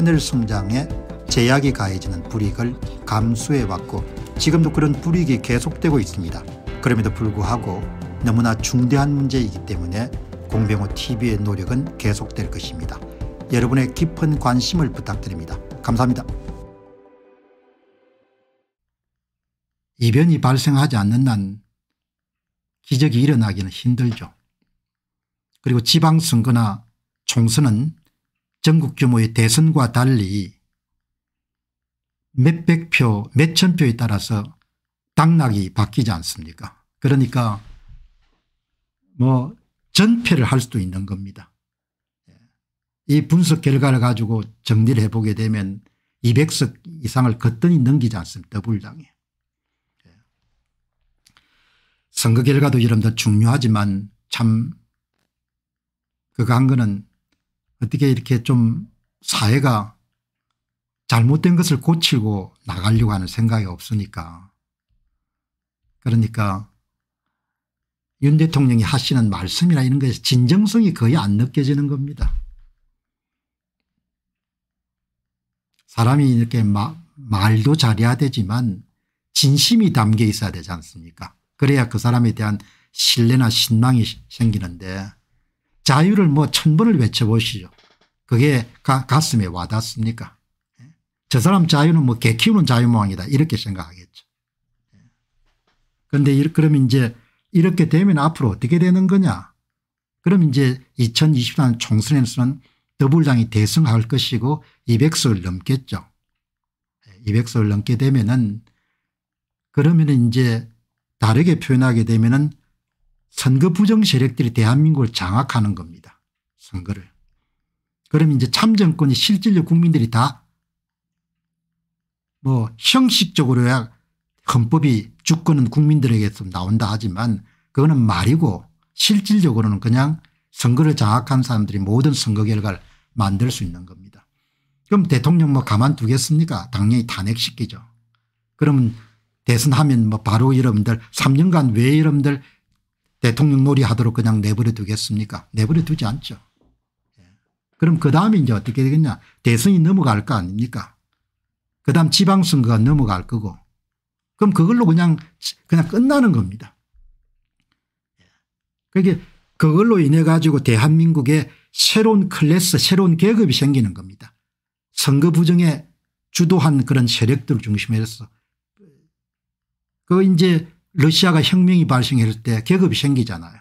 하늘 성장에 제약이 가해지는 불이익을 감수해왔고 지금도 그런 불이익이 계속되고 있습니다. 그럼에도 불구하고 너무나 중대한 문제이기 때문에 공병호 TV의 노력은 계속될 것입니다. 여러분의 깊은 관심을 부탁드립니다. 감사합니다. 이변이 발생하지 않는 한 기적이 일어나기는 힘들죠. 그리고 지방선거나 총선은 전국 규모의 대선과 달리 몇 백 표 몇 천 표에 따라서 당락이 바뀌지 않습니까 그러니까 뭐 전패를 할 수도 있는 겁니다. 예. 이 분석 결과를 가지고 정리를 해보게 되면 200석 이상을 거뜬히 넘기지 않습니다. 더불당에. 예. 선거 결과도 여러분들 중요하지만 참 그거 한 거는 어떻게 이렇게 좀 사회가 잘못된 것을 고치고 나가려고 하는 생각이 없으니까 그러니까 윤 대통령이 하시는 말씀이나 이런 것에 진정성이 거의 안 느껴지는 겁니다. 사람이 이렇게 마, 말도 잘해야 되지만 진심이 담겨 있어야 되지 않습니까 그래야 그 사람에 대한 신뢰나 신망이 생기는데 자유를 뭐천 번을 외쳐보시죠. 그게 가, 가슴에 와닿습니까? 예? 저 사람 자유는 뭐 개 키우는 자유모양이다 이렇게 생각하겠죠. 예. 그런데 그러면 이제 이렇게 되면 앞으로 어떻게 되는 거냐. 그럼 이제 2023년 총선에서는 더불당이 대승할 것이고 200석을 넘겠죠. 200석을 예, 넘게 되면은 그러면 이제 다르게 표현하게 되면은 선거 부정 세력들이 대한민국을 장악하는 겁니다. 선거를. 그럼 이제 참정권이 실질적 국민들이 다 뭐 형식적으로야 헌법이 주권은 국민들에게서 나온다 하지만 그거는 말이고 실질적으로는 그냥 선거를 장악한 사람들이 모든 선거 결과를 만들 수 있는 겁니다. 그럼 대통령 뭐 가만두겠습니까 당연히 탄핵시키죠. 그러면 대선하면 뭐 바로 여러분들 3년간 왜 여러분들 대통령 놀이 하도록 그냥 내버려 두겠습니까 내버려 두지 않죠. 예. 그럼 그 다음에 이제 어떻게 되겠냐 대선이 넘어갈 거 아닙니까 그 다음 지방선거가 넘어갈 거고 그럼 그걸로 그냥 그냥 끝나는 겁니다. 예. 그게 그걸로 인해 가지고 대한민국에 새로운 클래스 새로운 계급이 생기는 겁니다. 선거 부정에 주도한 그런 세력들을 중심으로 해서 그 이제 러시아가 혁명이 발생할 때 계급이 생기잖아요.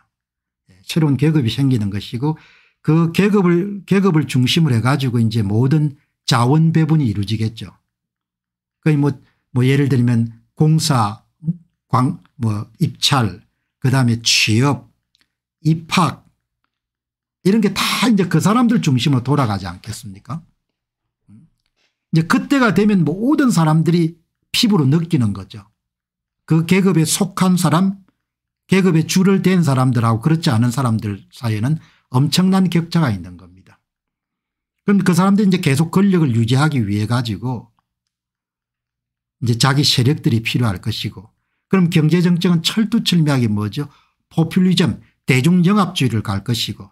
예, 새로운 계급이 생기는 것이고 그 계급을 계급을 중심으로 해가지고 이제 모든 자원 배분이 이루어지겠죠. 거의 뭐, 뭐 예를 들면 공사, 광, 뭐 입찰, 그 다음에 취업, 입학 이런 게 다 이제 그 사람들 중심으로 돌아가지 않겠습니까? 음. 이제 그때가 되면 모든 사람들이 피부로 느끼는 거죠. 그 계급에 속한 사람 계급의 줄을 댄 사람들하고 그렇지 않은 사람들 사이에는 엄청난 격차가 있는 겁니다. 그럼 그 사람들이 이제 계속 권력을 유지하기 위해 가지고 이제 자기 세력들이 필요할 것이고 그럼 경제정책은 철두철미하게 뭐죠 포퓰리즘 대중영합주의를 갈 것이고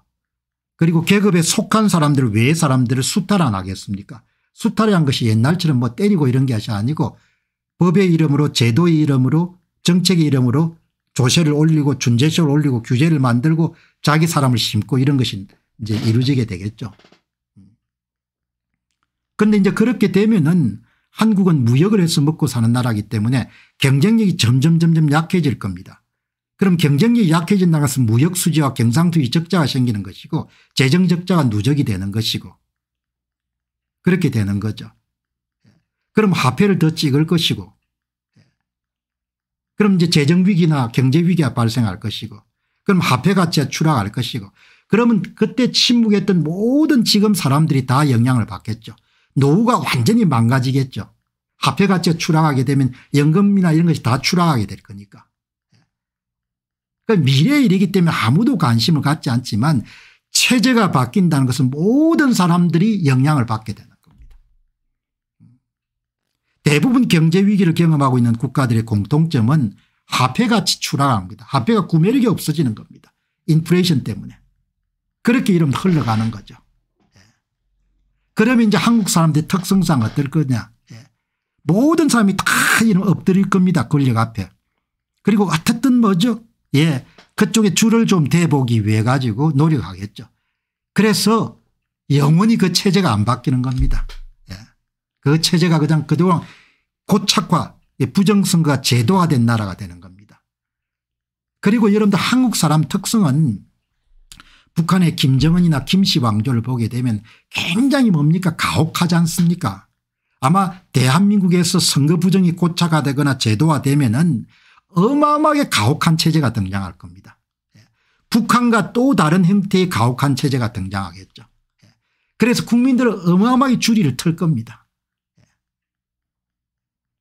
그리고 계급에 속한 사람들 외의 사람들을 수탈 안 하겠습니까 수탈이란 것이 옛날처럼 뭐 때리고 이런 것이 아니고 법의 이름으로 제도의 이름으로 정책의 이름으로 조세를 올리고 준제세를 올리고 규제를 만들고 자기 사람을 심고 이런 것이 이제 이루어지게 되겠죠. 그런데 이제 그렇게 되면은 한국은 무역을 해서 먹고 사는 나라이기 때문에 경쟁력이 점점 점점 약해질 겁니다. 그럼 경쟁력이 약해진 나라에서 무역 수지와 경상수지 적자가 생기는 것이고 재정 적자가 누적이 되는 것이고 그렇게 되는 거죠. 그럼 화폐를 더 찍을 것이고 그럼 이제 재정위기나 경제위기가 발생할 것이고 그럼 화폐 가치가 추락할 것이고 그러면 그때 침묵했던 모든 지금 사람들이 다 영향을 받겠죠. 노후가 완전히 망가지겠죠. 화폐 가치가 추락하게 되면 연금이나 이런 것이 다 추락하게 될 거니까. 그러니까 미래의 일이기 때문에 아무도 관심을 갖지 않지만 체제가 바뀐다는 것은 모든 사람들이 영향을 받게 된다. 대부분 경제 위기를 경험하고 있는 국가들의 공통점은 화폐가 추락합니다. 화폐가 구매력이 없어지는 겁니다. 인플레이션 때문에. 그렇게 이름 흘러가는 거죠. 예. 그러면 이제 한국 사람들의 특성상 어떨 거냐. 예. 모든 사람이 다이름 엎드릴 겁니다. 권력 앞에. 그리고 어쨌든 뭐죠. 예. 그쪽에 줄을 좀 대보기 위해 가지고 노력하겠죠. 그래서 영원히 그 체제가 안 바뀌는 겁니다. 그 체제가 그냥 그대로 고착화 부정선거가 제도화된 나라가 되는 겁니다. 그리고 여러분들 한국 사람 특성은 북한의 김정은이나 김씨 왕조를 보게 되면 굉장히 뭡니까 가혹하지 않습니까 아마 대한민국에서 선거 부정이 고착화되거나 제도화되면 은 어마어마하게 가혹한 체제가 등장할 겁니다. 예. 북한과 또 다른 형태의 가혹한 체제가 등장하겠죠. 예. 그래서 국민들은 어마어마하게 줄이를 틀 겁니다.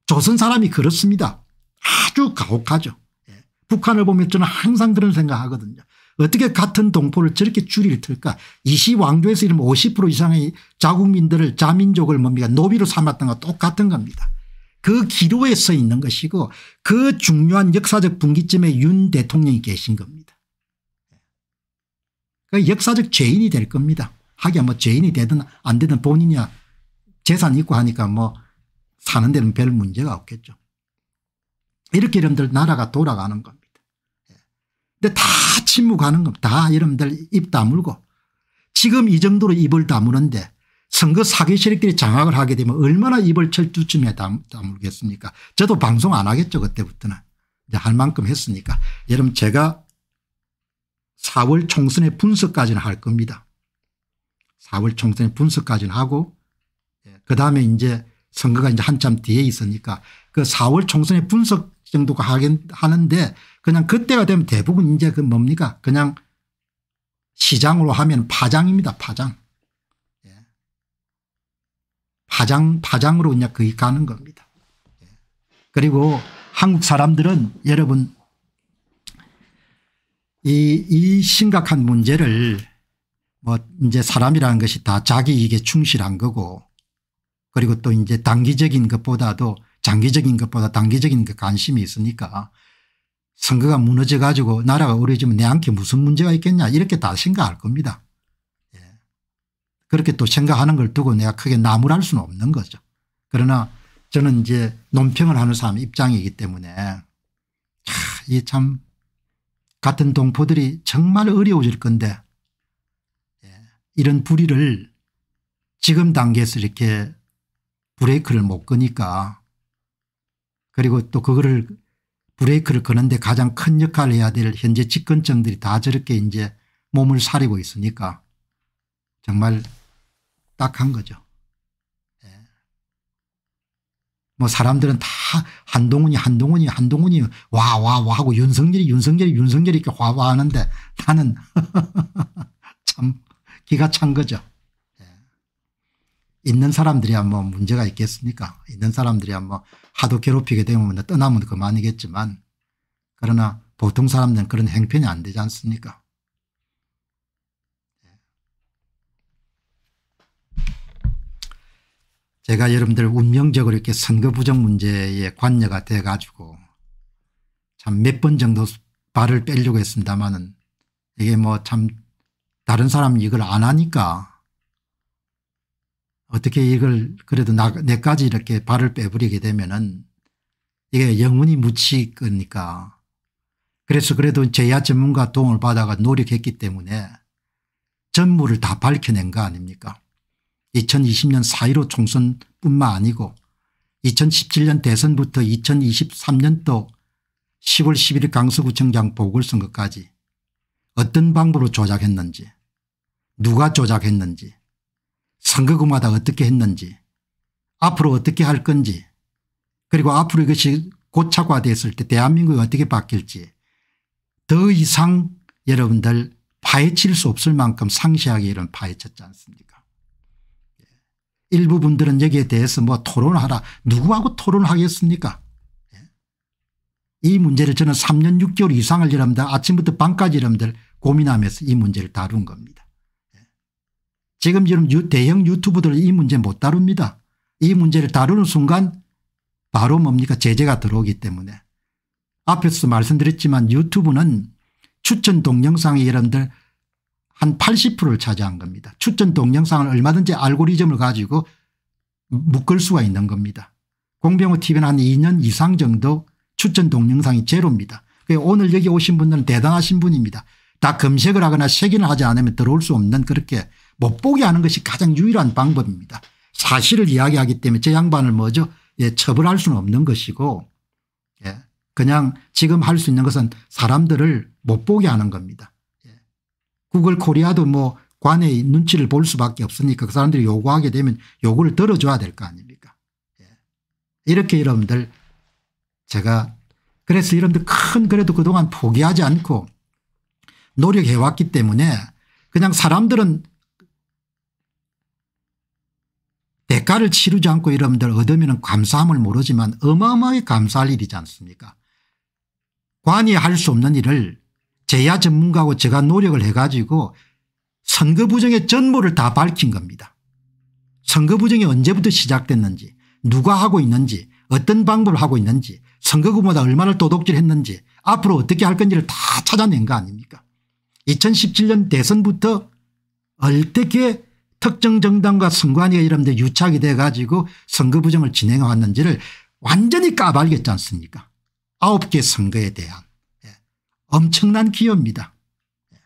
조선 사람이 그렇습니다. 아주 가혹하죠. 예. 북한을 보면 저는 항상 그런 생각하거든요. 어떻게 같은 동포를 저렇게 줄이를 틀까 이시 왕조에서 이러면 50% 이상의 자국민들을 자민족을 뭡니까 뭐 노비로 삼았던 것 똑같은 겁니다. 그 기로에 서 있는 것이고 그 중요한 역사적 분기점에 윤 대통령이 계신 겁니다. 그 역사적 죄인이 될 겁니다. 하기야 뭐 죄인이 되든 안 되든 본인이야 재산 있고 하니까 뭐 사는 데는 별 문제가 없겠죠. 이렇게 여러분들 나라가 돌아가는 겁니다. 예. 근데 다 침묵하는 겁니다. 다 여러분들 입 다물고 지금 이 정도로 입을 다무는데 선거 사기 세력들이 장악을 하게 되면 얼마나 입을 철두쯤에 다물겠습니까 저도 방송 안 하겠죠 그때부터는 이제 할 만큼 했으니까 여러분 제가 4월 총선의 분석까지는 할 겁니다. 4월 총선의 분석까지는 하고 예, 그다음에 이제 선거가 이제 한참 뒤에 있으니까 그 4월 총선의 분석 정도가 하긴 하는데 그냥 그때가 되면 대부분 이제 그 뭡니까 그냥 시장으로 하면 파장입니다 파장. 예. 파장 파장으로 그냥 거기 가는 겁니다. 예. 그리고 한국 사람들은 여러분 이, 이 심각한 문제를 뭐 이제 사람이라는 것이 다 자기 이게 충실한 거고 그리고 또 이제 단기적인 것보다도 장기적인 것보다 단기적인 것 그 관심이 있으니까 선거가 무너져 가지고 나라가 어려지면 내한테 무슨 문제가 있겠냐 이렇게 다 생각할 겁니다. 예. 그렇게 또 생각하는 걸 두고 내가 크게 나무랄 수는 없는 거죠. 그러나 저는 이제 논평을 하는 사람 입장이기 때문에 이참 같은 동포들이 정말 어려워질 건데 예. 이런 불의를 지금 단계에서 이렇게 브레이크를 못 끄니까 그리고 또 그거를 브레이크를 거는데 가장 큰 역할을 해야 될 현재 집권층들이다 저렇게 이제 몸을 사리고 있으니까 정말 딱 한 거죠. 예. 뭐 사람들은 다 한동훈이 한동훈이 한동훈이 와 와 와 하고 윤석열이 윤석열이 윤석열이 이렇게 와와 하는데 나는 참 기가 찬 거죠. 있는 사람들이야 뭐 문제가 있겠습니까 있는 사람들이야 뭐 하도 괴롭히게 되면 뭐 떠나면 그만이겠지만 그러나 보통 사람들은 그런 행편이 안 되지 않습니까 제가 여러분들 운명적으로 이렇게 선거 부정 문제에 관여가 돼 가지고 참 몇 번 정도 발을 빼려고 했습니다마는 이게 뭐 참 다른 사람이 이걸 안 하니까 어떻게 이걸 그래도 나, 내까지 이렇게 발을 빼버리게 되면은 이게 영원히 묻힐 거니까 그래서 그래도 제야 전문가 도움을 받아가 노력했기 때문에 전무를 다 밝혀낸 거 아닙니까 2020년 4.15 총선뿐만 아니고 2017년 대선부터 2023년도 10월 11일 강서구청장 보궐선거까지 어떤 방법으로 조작했는지 누가 조작했는지 선거구마다 어떻게 했는지 앞으로 어떻게 할 건지 그리고 앞으로 이것이 고착화됐을 때 대한민국이 어떻게 바뀔지 더 이상 여러분들 파헤칠 수 없을 만큼 상세하게 이런 파헤쳤지 않습니까 예. 일부 분들은 여기에 대해서 뭐 토론하라 누구하고 토론하겠습니까 예. 이 문제를 저는 3년 6개월 이상을 여러분들 아침부터 밤까지 여러분들 고민하면서 이 문제를 다룬 겁니다. 지금 이런 대형 유튜브들 이 문제 못 다룹니다. 이 문제를 다루는 순간 바로 뭡니까 제재가 들어오기 때문에 앞에서 말씀드렸지만 유튜브는 추천 동영상이 여러분들 한 80%를 차지한 겁니다. 추천 동영상을 얼마든지 알고리즘을 가지고 묶을 수가 있는 겁니다. 공병호 TV는 한 2년 이상 정도 추천 동영상이 제로입니다. 그 오늘 여기 오신 분들은 대단하신 분입니다. 다 검색을 하거나 세기를 하지 않으면 들어올 수 없는 그렇게 못 보게 하는 것이 가장 유일한 방법입니다. 사실을 이야기하기 때문에 저 양반을 뭐죠 예, 처벌할 수는 없는 것이고 예, 그냥 지금 할 수 있는 것은 사람들을 못 보게 하는 겁니다. 예. 구글 코리아도 뭐 관의 눈치를 볼 수밖에 없으니까 그 사람들이 요구하게 되면 요구를 들어줘야 될 거 아닙니까 예. 이렇게 여러분들 제가 그래서 여러분들 큰 그래도 그동안 포기하지 않고 노력해왔기 때문에 그냥 사람들은 대가를 치르지 않고 여러분들 얻으면 감사함을 모르지만 어마어마하게 감사할 일이지 않습니까 관이 할 수 없는 일을 제야 전문가하고 제가 노력을 해가지고 선거 부정의 전모를 다 밝힌 겁니다. 선거 부정이 언제부터 시작됐는지 누가 하고 있는지 어떤 방법을 하고 있는지 선거구마다 얼마나 도둑질했는지 앞으로 어떻게 할 건지를 다 찾아낸 거 아닙니까 2017년 대선부터 어떻게 특정 정당과 선관위가 이런데 유착이 돼 가지고 선거 부정을 진행해왔는지를 완전히 까발겠지 않습니까 아홉 개 선거에 대한 예, 엄청난 기여입니다. 예.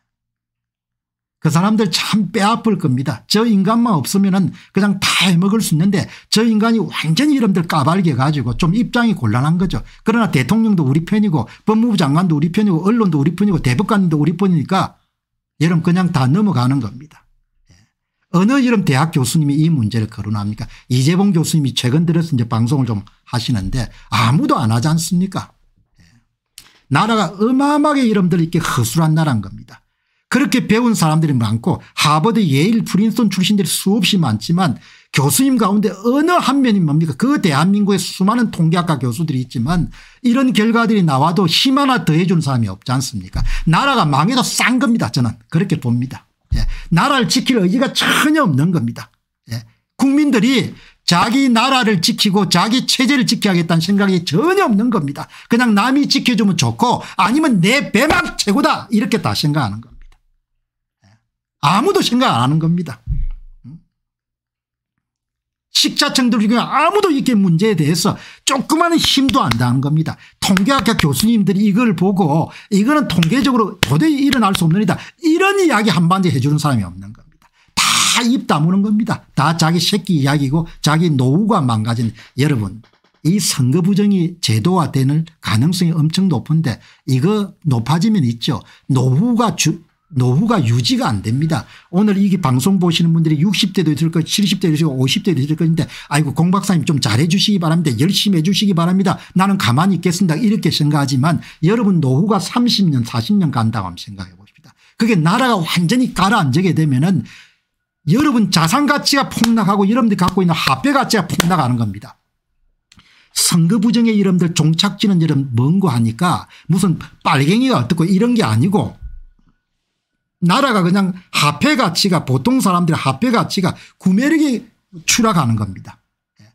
그 사람들 참빼앗을 겁니다. 저 인간만 없으면 은 그냥 다 해먹을 수 있는데 저 인간이 완전히 이름들 까발게 가지고 좀 입장이 곤란한 거죠. 그러나 대통령도 우리 편이고 법무부 장관도 우리 편이고 언론도 우리 편이고 대법관도 우리 편이니까 여러분 그냥 다 넘어가는 겁니다. 어느 이름 대학 교수님이 이 문제를 거론합니까 이재봉 교수님이 최근 들어서 이제 방송을 좀 하시는데 아무도 안 하지 않습니까 예. 나라가 어마어마하게 이름들이 이렇게 허술한 나라인 겁니다. 그렇게 배운 사람들이 많고 하버드 예일 프린스턴 출신들이 수없이 많지만 교수님 가운데 어느 한 면이 뭡니까 그 대한민국의 수많은 통계학과 교수들이 있지만 이런 결과들이 나와도 힘 하나 더해준 사람이 없지 않습니까 나라가 망해도 싼 겁니다 저는 그렇게 봅니다. 예, 나라를 지킬 의지가 전혀 없는 겁니다. 예, 국민들이 자기 나라를 지키고 자기 체제를 지켜야겠다는 생각이 전혀 없는 겁니다. 그냥 남이 지켜주면 좋고 아니면 내 배만 최고다 이렇게 다 생각하는 겁니다. 예, 아무도 생각 안 하는 겁니다. 식자청들 중에 아무도 이게 문제에 대해서 조그마한 힘도 안다는 겁니다. 통계학과 교수님들이 이걸 보고 이거는 통계적으로 도저히 일어날 수 없는 일이다. 이런 이야기 한반도에 해주는 사람이 없는 겁니다. 다 입 다무는 겁니다. 다 자기 새끼 이야기고 자기 노후가 망가진 여러분 이 선거 부정이 제도화되는 가능성이 엄청 높은데 이거 높아지면 있죠. 노후가 주, 노후가 유지가 안 됩니다. 오늘 이게 방송 보시는 분들이 60대도 있을 것 70대도 있을 것 50대도 있을 것인데 아이고 공 박사님 좀 잘해 주시기 바랍니다. 열심히 해 주시기 바랍니다. 나는 가만히 있겠습니다. 이렇게 생각하지만 여러분 노후가 30년 40년 간다고 한번 생각해 보십다 그게 나라가 완전히 가라앉게 되면은 여러분 자산가치가 폭락하고 여러분들이 갖고 있는 화폐가치가 폭락하는 겁니다. 선거 부정의 이름들 종착지는 이름 먼거 하니까 무슨 빨갱이가 어떻고 이런 게 아니고 나라가 그냥 화폐 가치가 보통 사람들의 화폐 가치가 구매력이 추락하는 겁니다. 예.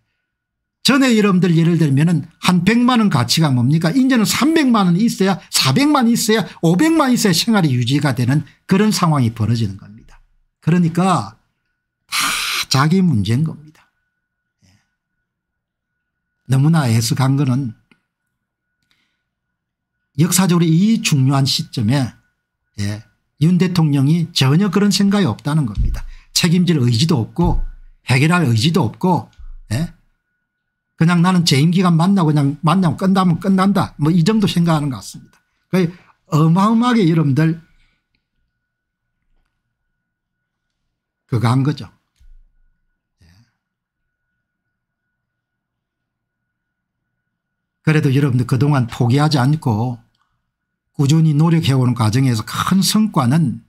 전에 여러분들 예를 들면 은한 100만 원 가치가 뭡니까 이제는 300만 원 있어야 400만 있어야 500만 있어야 생활이 유지가 되는 그런 상황이 벌어지는 겁니다. 그러니까 다 자기 문제인 겁니다. 예. 너무나 애석한 거는 역사적으로 이 중요한 시점에 예, 윤 대통령이 전혀 그런 생각이 없다는 겁니다. 책임질 의지도 없고 해결할 의지도 없고 예? 그냥 나는 재임 기간 만나고 그냥 만나면 끝나면 끝난다 뭐 이 정도 생각하는 것 같습니다. 그 어마어마하게 여러분들 그거 한 거죠. 예. 그래도 여러분들 그동안 포기하지 않고 꾸준히 노력해오는 과정에서 큰 성과는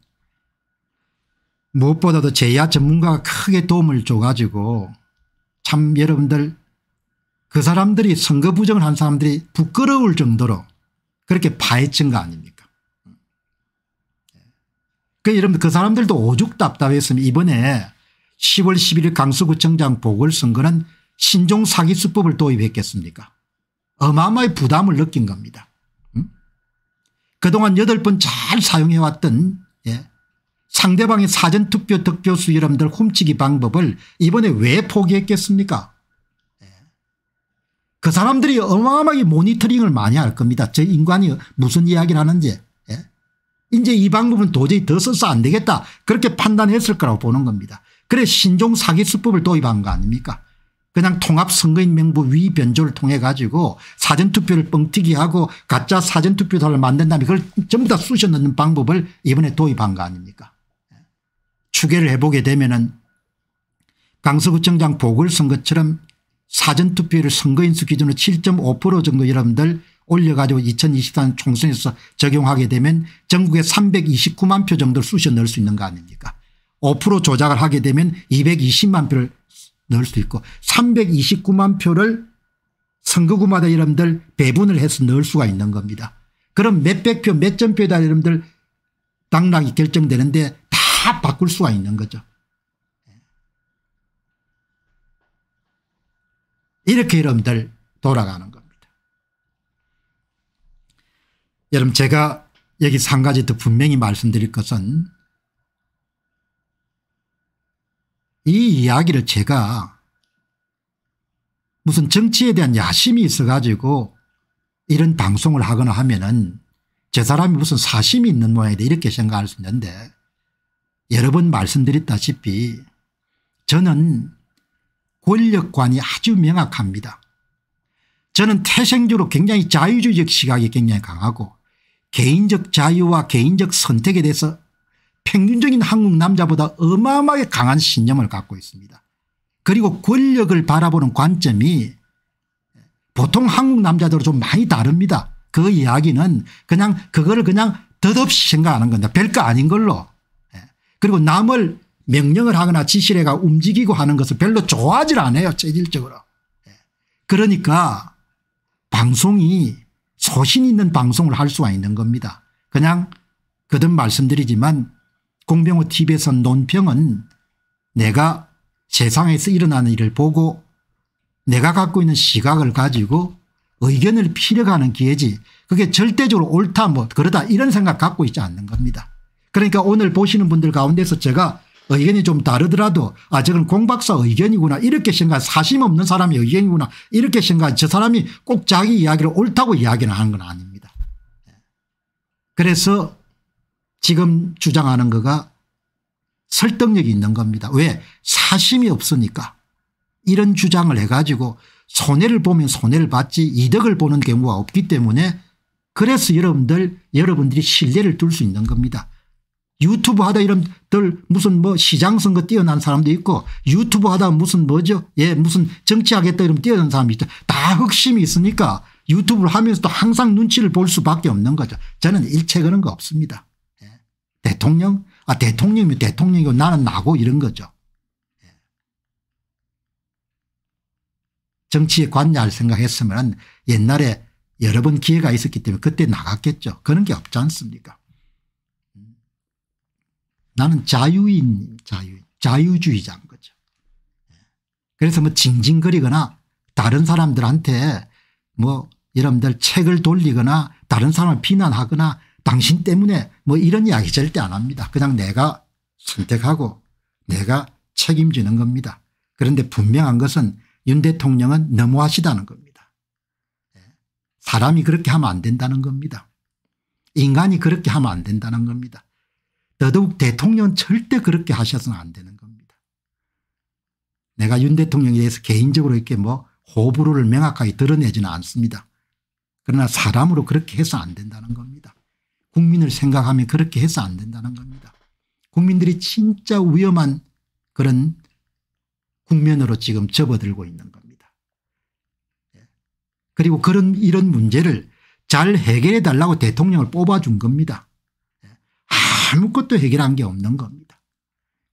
무엇보다도 제야 전문가가 크게 도움을 줘가지고 참 여러분들 그 사람들이 선거 부정을 한 사람들이 부끄러울 정도로 그렇게 파헤친 거 아닙니까 그 여러분 그 사람들도 오죽 답답했으면 이번에 10월 11일 강서구청장 보궐선거는 신종 사기 수법을 도입했겠습니까 어마어마의 부담을 느낀 겁니다 그동안 8번잘 사용해왔던 예. 상대방의 사전투표 득표수 여러분들 훔치기 방법을 이번에 왜 포기했겠습니까 예. 그 사람들이 어마어마하게 모니터링을 많이 할 겁니다. 저 인간이 무슨 이야기를 하는지. 예. 이제 이 방법은 도저히 더 써서 안 되겠다. 그렇게 판단했을 거라고 보는 겁니다. 그래 신종 사기 수법을 도입한 거 아닙니까 그냥 통합선거인명부 위변조를 통해 가지고 사전투표를 뻥튀기하고 가짜 사전투표소를 만든 다음에 그걸 전부 다 쑤셔 넣는 방법을 이번에 도입한 거 아닙니까 추계를 해보게 되면 은 강서구청장 보궐선거처럼 사전투표를 선거인수 기준으로 7.5% 정도 여러분들 올려가지고 2023 총선에서 적용하게 되면 전국에 329만 표 정도를 쑤셔 넣을 수 있는 거 아닙니까 5% 조작을 하게 되면 220만 표를 넣을 수 있고 329만 표를 선거구마다 여러분들 배분을 해서 넣을 수가 있는 겁니다. 그럼 몇 백 표몇 점 표에다 여러분들 당락이 결정되는데 다 바꿀 수가 있는 거죠. 이렇게 여러분들 돌아가는 겁니다. 여러분 제가 여기서 한 가지 더 분명히 말씀드릴 것은 이 이야기를 제가 무슨 정치에 대한 야심이 있어가지고 이런 방송을 하거나 하면은 제 사람이 무슨 사심이 있는 모양이다 이렇게 생각할 수 있는데 여러 번 말씀드렸다시피 저는 권력관이 아주 명확합니다. 저는 태생적으로 굉장히 자유주의적 시각이 굉장히 강하고 개인적 자유와 개인적 선택에 대해서 평균적인 한국 남자보다 어마어마하게 강한 신념을 갖고 있습니다. 그리고 권력을 바라보는 관점이 보통 한국 남자들은 좀 많이 다릅니다. 그 이야기는 그냥 그거를 그냥 덧없이 생각하는 건데 별거 아닌 걸로 예. 그리고 남을 명령을 하거나 지시를 해가 움직이고 하는 것을 별로 좋아하질 않아요 체질적으로 예. 그러니까 방송이 소신 있는 방송을 할 수가 있는 겁니다 그냥 거듭 말씀드리지만 공병호 TV에서 논평은 내가 세상에서 일어나는 일을 보고 내가 갖고 있는 시각을 가지고 의견을 피력하는 기회지 그게 절대적으로 옳다 뭐 그러다 이런 생각 갖고 있지 않는 겁니다. 그러니까 오늘 보시는 분들 가운데서 제가 의견이 좀 다르더라도 아 저건 공박사 의견이구나 이렇게 생각 사심 없는 사람의 의견이구나 이렇게 생각 저 사람이 꼭 자기 이야기를 옳다고 이야기를 하는 건 아닙니다. 예. 그래서 지금 주장하는 거가 설득력이 있는 겁니다. 왜 사심이 없으니까 이런 주장을 해가지고 손해를 보면 손해를 받지 이득을 보는 경우가 없기 때문에 그래서 여러분들 여러분들이 신뢰를 둘 수 있는 겁니다. 유튜브 하다 이런들 무슨 뭐 시장 선거 뛰어난 사람도 있고 유튜브 하다 무슨 뭐죠 예 무슨 정치하겠다 이런 뛰어난 사람이 있죠. 다 흑심이 있으니까 유튜브를 하면서도 항상 눈치를 볼 수밖에 없는 거죠. 저는 일체 그런 거 없습니다. 대통령? 아 대통령이면 대통령이고 나는 나고 이런 거죠. 예. 정치에 관여할 생각했으면 옛날에 여러 번 기회가 있었기 때문에 그때 나갔겠죠. 그런 게 없지 않습니까 음. 나는 자유인 자유 자유주의자인 거죠. 예. 그래서 뭐 징징거리거나 다른 사람들한테 뭐 여러분들 책을 돌리거나 다른 사람을 비난하거나 당신 때문에 뭐 이런 이야기 절대 안 합니다. 그냥 내가 선택하고 내가 책임지는 겁니다. 그런데 분명한 것은 윤 대통령은 너무하시다는 겁니다. 예. 사람이 그렇게 하면 안 된다는 겁니다. 인간이 그렇게 하면 안 된다는 겁니다. 더더욱 대통령은 절대 그렇게 하셔서는 안 되는 겁니다. 내가 윤 대통령에 대해서 개인적으로 이렇게 뭐 호불호를 명확하게 드러내지는 않습니다. 그러나 사람으로 그렇게 해서 안 된다는 겁니다. 국민을 생각하면 그렇게 해서 안 된다는 겁니다. 국민들이 진짜 위험한 그런 국면으로 지금 접어들고 있는 겁니다. 예. 그리고 그런 이런 문제를 잘 해결해 달라고 대통령을 뽑아준 겁니다. 예. 아무것도 해결한 게 없는 겁니다.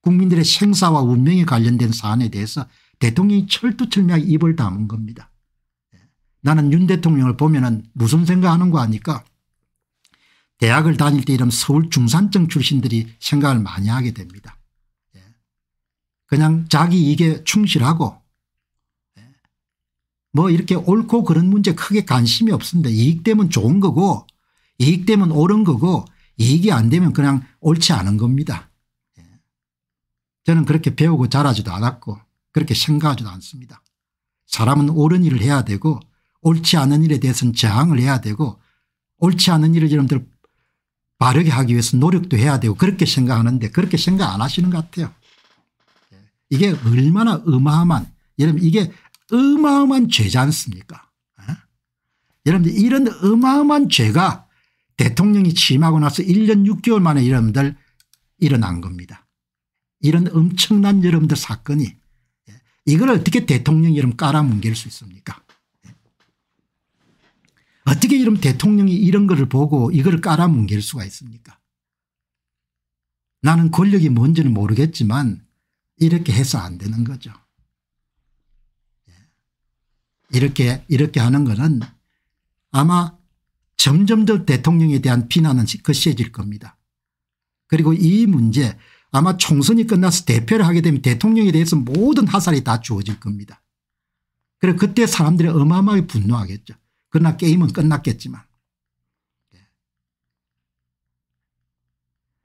국민들의 생사와 운명에 관련된 사안에 대해서 대통령이 철두철미하게 입을 담은 겁니다. 예. 나는 윤 대통령을 보면 은 무슨 생각하는 거 아니까 대학을 다닐 때 이런 서울 중산층 출신들이 생각을 많이 하게 됩니다. 예. 그냥 자기 이게 충실하고 예. 뭐 이렇게 옳고 그런 문제 크게 관심이 없습니다. 이익 되면 좋은 거고 이익 되면 옳은 거고 이익이 안 되면 그냥 옳지 않은 겁니다. 예. 저는 그렇게 배우고 자라지도 않았고 그렇게 생각하지도 않습니다. 사람은 옳은 일을 해야 되고 옳지 않은 일에 대해서는 저항을 해야 되고 옳지 않은 일을 여러분들 바르게 하기 위해서 노력도 해야 되고 그렇게 생각하는데 그렇게 생각 안 하시는 것 같아요. 예. 이게 얼마나 어마어마한 여러분 이게 어마어마한 죄지 않습니까 예? 여러분들 이런 어마어마한 죄가 대통령이 취임하고 나서 1년 6개월 만에 여러분들 일어난 겁니다. 이런 엄청난 여러분들 사건이 예, 이걸 어떻게 대통령이 여러분 깔아뭉갤 수 있습니까 어떻게 이런 대통령이 이런 거를 보고 이걸 깔아뭉갤 수가 있습니까 나는 권력이 뭔지는 모르겠지만 이렇게 해서 안 되는 거죠. 예. 이렇게 이렇게 하는 거는 아마 점점 더 대통령에 대한 비난은 그 세질 겁니다. 그리고 이 문제 아마 총선이 끝나서 대표를 하게 되면 대통령에 대해서 모든 하살이 다 주어질 겁니다. 그리고 그때 사람들이 어마어마하게 분노하겠죠. 그러나 게임은 끝났겠지만 예.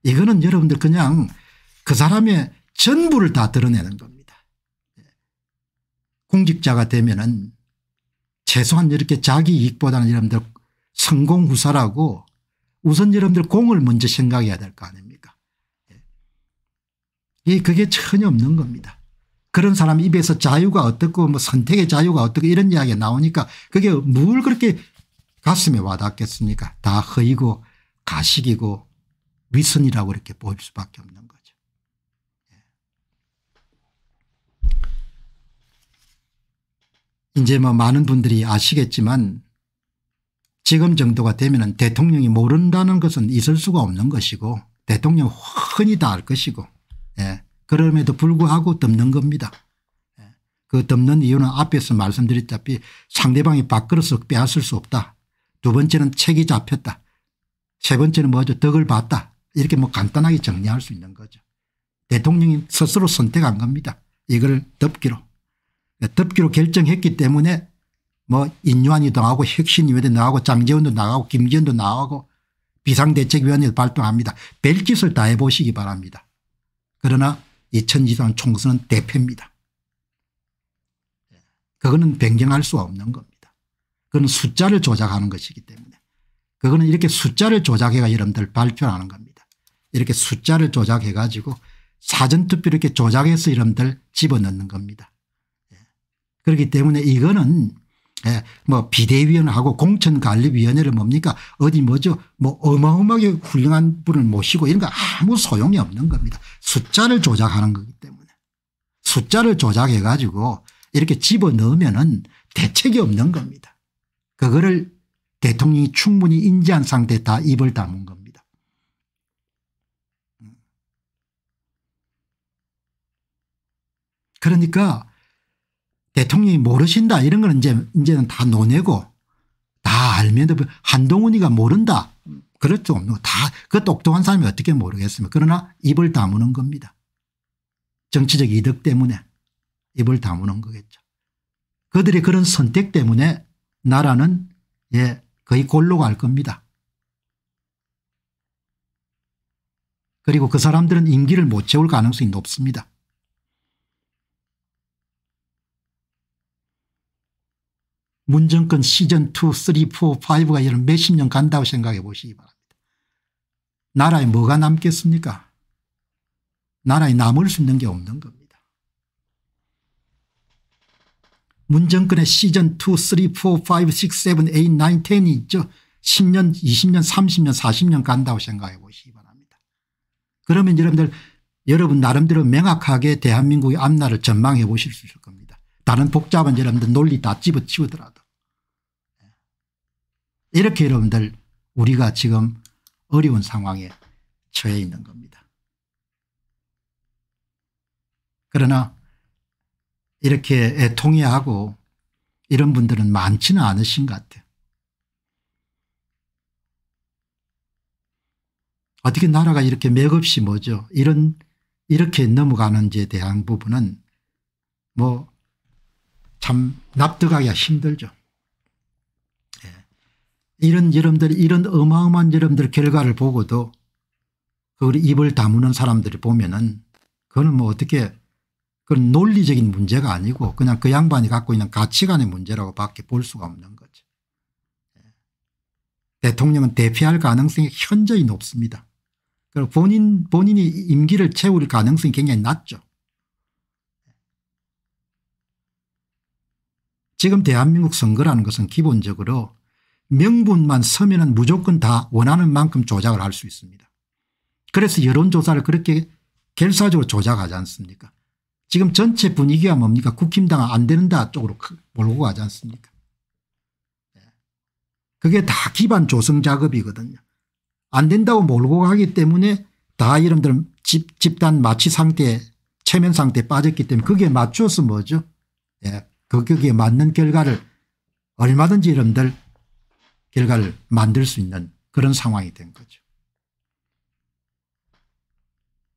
이거는 여러분들 그냥 그 사람의 전부를 다 드러내는 겁니다. 예. 공직자가 되면은 최소한 이렇게 자기 이익보다는 여러분들 성공후사라고 우선 여러분들 공을 먼저 생각해야 될 거 아닙니까 예. 그게 전혀 없는 겁니다. 그런 사람 입에서 자유가 어떻고 뭐 선택의 자유가 어떻고 이런 이야기가 나오니까 그게 뭘 그렇게 가슴에 와닿겠습니까 다 허이고 가식이고 위선이라고 이렇게 보일 수밖에 없는 거죠. 예. 이제 뭐 많은 분들이 아시겠지만 지금 정도가 되면 대통령이 모른다는 것은 있을 수가 없는 것이고 대통령 흔히 다 알 것이고 예. 그럼에도 불구하고 덮는 겁니다. 예. 그 덮는 이유는 앞에서 말씀드렸다시피 상대방이 밖으로서 빼앗을 수 없다. 두 번째는 책이 잡혔다. 세 번째는 뭐죠 덕을 봤다. 이렇게 뭐 간단하게 정리할 수 있는 거죠. 대통령이 스스로 선택한 겁니다. 이걸 덮기로. 예, 덮기로 결정했기 때문에 뭐 인유안이 나가고 혁신위원회 나가고 장재원도 나가고 김재현도 나가고 비상대책위원회도 발동합니다. 별짓을 다 해보시기 바랍니다. 그러나 2023 총선은 대패입니다. 그거는 변경할 수 없는 겁니다. 그건 숫자를 조작하는 것이기 때문에 그거는 이렇게 숫자를 조작해가 여러분들 발표하는 겁니다. 이렇게 숫자를 조작해 가지고 사전투표 이렇게 조작해서 여러분들 집어넣는 겁니다. 예. 그렇기 때문에 이거는 예, 뭐 비대위원하고 공천관리위원회를 뭡니까 어디 뭐죠 뭐 어마어마하게 훌륭한 분을 모시고 이런 거 아무 소용이 없는 겁니다. 숫자를 조작하는 거기 때문에 숫자를 조작해 가지고 이렇게 집어넣으면은 대책이 없는 겁니다. 그거를 대통령이 충분히 인지한 상태에 다 입을 담은 겁니다. 음. 그러니까 대통령이 모르신다 이런 건 이제 이제는 다 논외고 다알면 한동훈이가 모른다. 그럴 수 없는 다그 똑똑한 사람이 어떻게 모르겠습니까 그러나 입을 다무는 겁니다. 정치적 이득 때문에 입을 다무는 거겠죠. 그들의 그런 선택 때문에 나라는 예 거의 골로 갈 겁니다. 그리고 그 사람들은 임기를 못 채울 가능성이 높습니다. 문정권 시즌 2, 3, 4, 5가 이런 몇십 년 간다고 생각해 보시기 바랍니다. 나라에 뭐가 남겠습니까? 나라에 남을 수 있는 게 없는 겁니다. 문정권의 시즌 2, 3, 4, 5, 6, 7, 8, 9, 10이 있죠. 10년, 20년, 30년, 40년 간다고 생각해 보시기 바랍니다. 그러면 여러분들 여러분 나름대로 명확하게 대한민국의 앞날을 전망해 보실 수 있을 겁니다. 다른 복잡한 여러분들 논리 다 집어치우더라도. 예. 이렇게 여러분들 우리가 지금 어려운 상황에 처해 있는 겁니다. 그러나 이렇게 애통해하고 이런 분들은 많지는 않으신 것 같아요. 어떻게 나라가 이렇게 맥없이 뭐죠. 이런, 이렇게 넘어가는지에 대한 부분은 뭐참 납득하기가 힘들죠. 예. 이런 여러분들 이런 어마어마한 여러분들 결과를 보고도 그걸 입을 다무는 사람들이 보면은 그거는 뭐 어떻게 그건 논리적인 문제가 아니고 그냥 그 양반이 갖고 있는 가치관의 문제라고 밖에 볼 수가 없는 거죠. 예. 대통령은 대피할 가능성이 현저히 높습니다. 그리고 본인, 본인이 임기를 채울 가능성이 굉장히 낮죠. 지금 대한민국 선거라는 것은 기본적으로 명분만 서면은 무조건 다 원하는 만큼 조작을 할 수 있습니다. 그래서 여론조사를 그렇게 결사적으로 조작하지 않습니까 지금 전체 분위기가 뭡니까 국힘당 안 되는다 쪽으로 몰고 가지 않습니까 네. 그게 다 기반 조성 작업이거든요. 안 된다고 몰고 가기 때문에 다 여러분들 집, 집단 마취 상태 체면 상태에 빠졌기 때문에 그게 맞춰서 뭐죠 예. 그격에 맞는 결과를 얼마든지 여러분들 결과를 만들 수 있는 그런 상황이 된 거죠.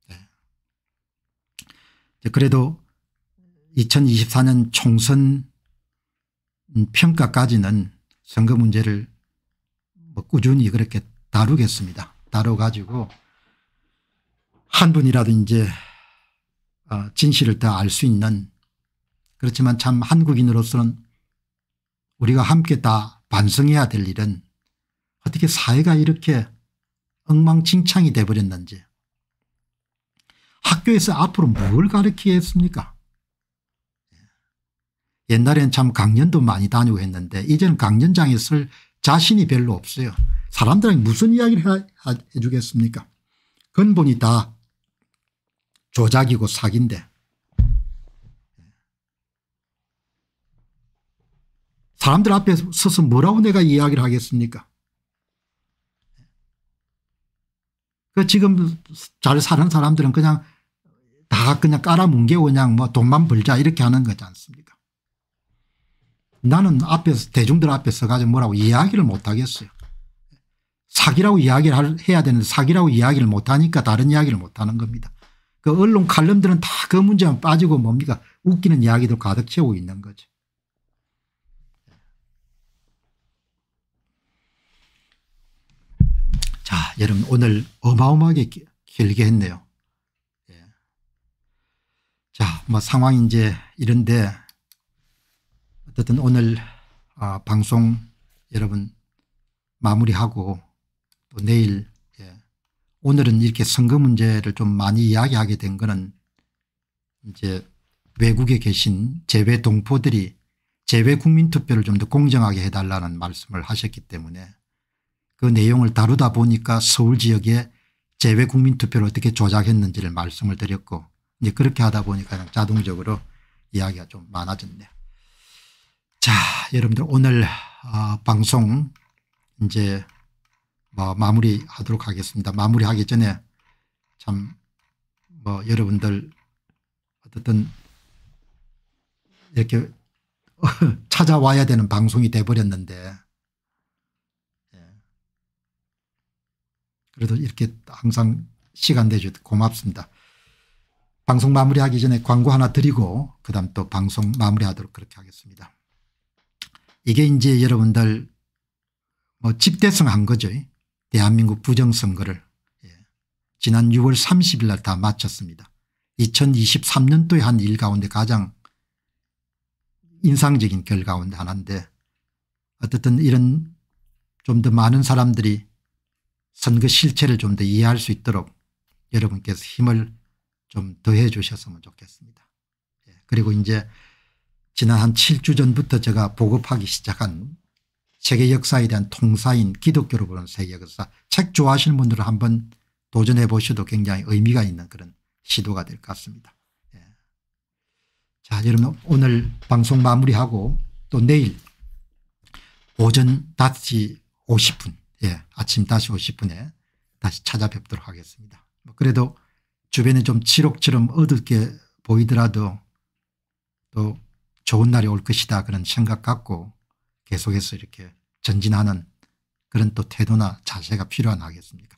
네. 그래도 2024년 총선 평가까지는 선거 문제를 뭐 꾸준히 그렇게 다루겠습니다. 다뤄가지고 한 분이라도 이제 어, 진실을 다 알 수 있는 그렇지만 참 한국인으로서는 우리가 함께 다 반성해야 될 일은 어떻게 사회가 이렇게 엉망진창이 돼버렸는지 학교에서 앞으로 뭘 가르치겠습니까 옛날엔 참 강연도 많이 다니고 했는데 이제는 강연장에 설 자신이 별로 없어요. 사람들에게 무슨 이야기를 해주겠습니까 근본이 다 조작이고 사기인데 사람들 앞에 서서 뭐라고 내가 이야기를 하겠습니까? 그 지금 잘 사는 사람들은 그냥 다 그냥 깔아뭉개고 그냥 뭐 돈만 벌자 이렇게 하는 거지 않습니까? 나는 앞에서 대중들 앞에 서가지고 뭐라고 이야기를 못하겠어요. 사기라고 이야기를 해야 되는데 사기라고 이야기를 못하니까 다른 이야기를 못하는 겁니다. 그 언론 칼럼들은 다 그 문제만 빠지고 뭡니까 웃기는 이야기도 가득 채우고 있는 거죠. 여러분 오늘 어마어마하게 길게 했네요. 예. 자, 뭐 상황이 이제 이런데 어쨌든 오늘 아, 방송 여러분 마무리하고 또 내일 예. 오늘은 이렇게 선거 문제를 좀 많이 이야기하게 된 거는 이제 외국에 계신 재외 동포들이 재외 국민투표를 좀 더 공정하게 해달라는 말씀을 하셨기 때문에 그 내용을 다루다 보니까 서울 지역에 재외 국민 투표를 어떻게 조작했는지를 말씀을 드렸고 이제 그렇게 하다 보니까 자동적으로 이야기가 좀 많아졌네요. 자, 여러분들 오늘 어, 방송 이제 뭐 마무리하도록 하겠습니다. 마무리하기 전에 참 뭐 여러분들 어쨌 이렇게 찾아와야 되는 방송이 돼버렸는데 그래도 이렇게 항상 시간 내줘서 고맙습니다. 방송 마무리하기 전에 광고 하나 드리고 그다음 또 방송 마무리하도록 그렇게 하겠습니다. 이게 이제 여러분들 뭐 집대성한 거죠. 대한민국 부정선거를 예. 지난 6월 30일 날 다 마쳤습니다. 2023년도에 한 일 가운데 가장 인상적인 결과 가운데 하나인데 어쨌든 이런 좀 더 많은 사람들이 선거 실체를 좀 더 이해할 수 있도록 여러분께서 힘을 좀 더해 주셨으면 좋겠습니다. 예, 그리고 이제 지난 한 7주 전부터 제가 보급하기 시작한 세계 역사에 대한 통사인 기독교로 보는 세계 역사 책 좋아하시는 분들은 한번 도전해 보셔도 굉장히 의미가 있는 그런 시도가 될 것 같습니다. 예. 자 여러분 오늘 방송 마무리하고 또 내일 오전 5시 50분 예, 아침 다시 50분에 다시 찾아뵙도록 하겠습니다. 뭐 그래도 주변에 좀 치록처럼 어둡게 보이더라도 또 좋은 날이 올 것이다 그런 생각 갖고 계속해서 이렇게 전진하는 그런 또 태도나 자세가 필요한 하겠습니까